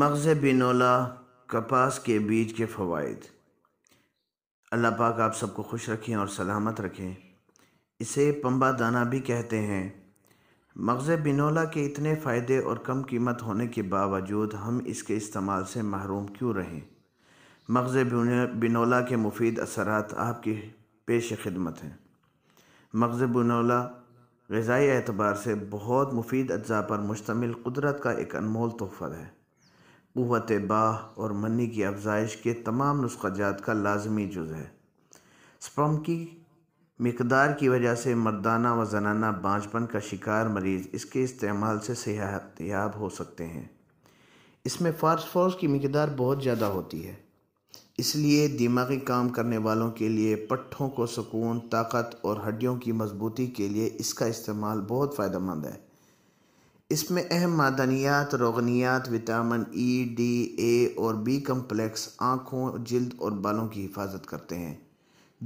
मगज़ बिनोला कपास के बीज के फ़वाद अल्लाह पाक आप सबको खुश रखें और सलामत रखें इसे पम्बा दाना भी कहते हैं मगज़ बिनोला के इतने फ़ायदे और कम कीमत होने के बावजूद हम इसके इस्तेमाल से महरूम क्यों रहें मगज़ बिनोला के मुफीद असरात आपकी पेश खिदमत हैं मगज़ बिनोला गज़ाई एतबार से बहुत मुफीद अज्जा पर मुश्तमिल कुदरत का एक अनमोल तोहफ़ा है क़वत बाह और मनी की अफजाइश के तमाम नुस्खाजात का लाजमी जुज़ है स्प्रम की मकदार की वजह से मर्दाना व जनाना बाँचपन का शिकार मरीज़ इसके इस्तेमाल से सेहत याब हो सकते हैं इसमें फास्फोरस की मकदार बहुत ज़्यादा होती है इसलिए दिमागी काम करने वालों के लिए पट्ठों को सुकून ताकत और हड्डियों की मजबूती के लिए इसका इस्तेमाल बहुत फ़ायदेमंद है इसमें अहम मादनियात रोगनियात विटामिन ई डी ए और बी कम्प्लेक्स आँखों जल्द और बालों की हिफाजत करते हैं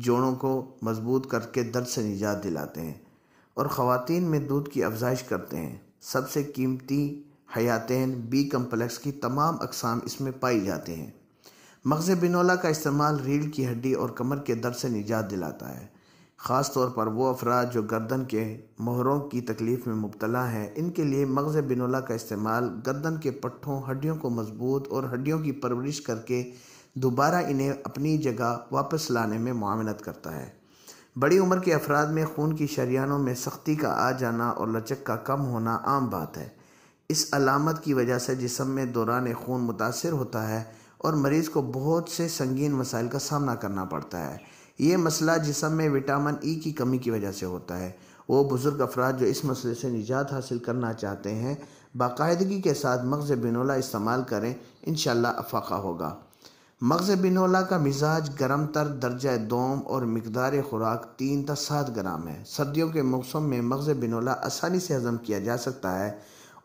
जोड़ों को मजबूत करके दर्द से निजात दिलाते हैं और ख़वातीन में दूध की अफजाइश करते हैं सबसे कीमती हयातन बी कम्प्लेक्स की तमाम अकसाम इसमें पाई जाती हैं मगज़ बिनोला का इस्तेमाल रीढ़ की हड्डी और कमर के दर्द से निजात दिलाता है ख़ास तौर पर वो अफराद जो गर्दन के मोहरों की तकलीफ़ में मुबतला हैं इनके लिए मगज़ बिनोला का इस्तेमाल गर्दन के पट्ठों हड्डियों को मजबूत और हड्डियों की परवरिश करके दोबारा इन्हें अपनी जगह वापस लाने में मामनत करता है बड़ी उम्र के अफराद में खून की शरियानों में सख्ती का आ जाना और लचक का कम होना आम बात है इस अलामत की वजह से जिसम में दौरान खून मुतासर होता है और मरीज़ को बहुत से संगीन मसाइल का सामना करना पड़ता है ये मसला जिसम में विटामिन ई की कमी की वजह से होता है वो बुज़ुर्ग अफराद जो इस मसले से निजात हासिल करना चाहते हैं बाकायदगी के साथ मगज़ बिनोला इस्तेमाल करें इन अफाका होगा मगज़ बिनोला का मिजाज गर्म तर दर्जा दोम और मकदार खुराक तीन त सात ग्राम है सर्दियों के मौसम में मगज़ बिनोला आसानी से हज़म किया जा सकता है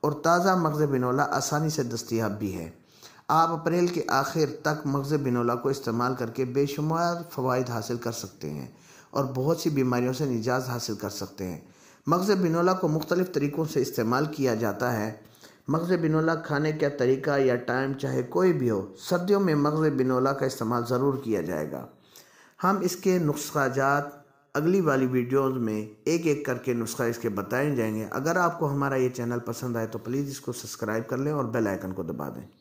और ताज़ा मगज़ बिनोला आसानी से दस्तियाब भी है आप अप्रैल के आखिर तक मगज़ बिनोला को इस्तेमाल करके बेशुमार फ़वाद हासिल कर सकते हैं और बहुत सी बीमारियों से निजात हासिल कर सकते हैं मगज़ बिनोला को मुख्तलिफ़ तरीक़ों से इस्तेमाल किया जाता है मगज़ बिनोला खाने का तरीका या टाइम चाहे कोई भी हो सर्दियों में मगज़ बिनोला का इस्तेमाल ज़रूर किया जाएगा हम इसके नुस्खाजात अगली वाली वीडियोस में एक एक करके नुस्खा इसके बताए जाएंगे अगर आपको हमारा ये चैनल पसंद आए तो प्लीज़ इसको सब्सक्राइब कर लें और बेल आइकन को दबा दें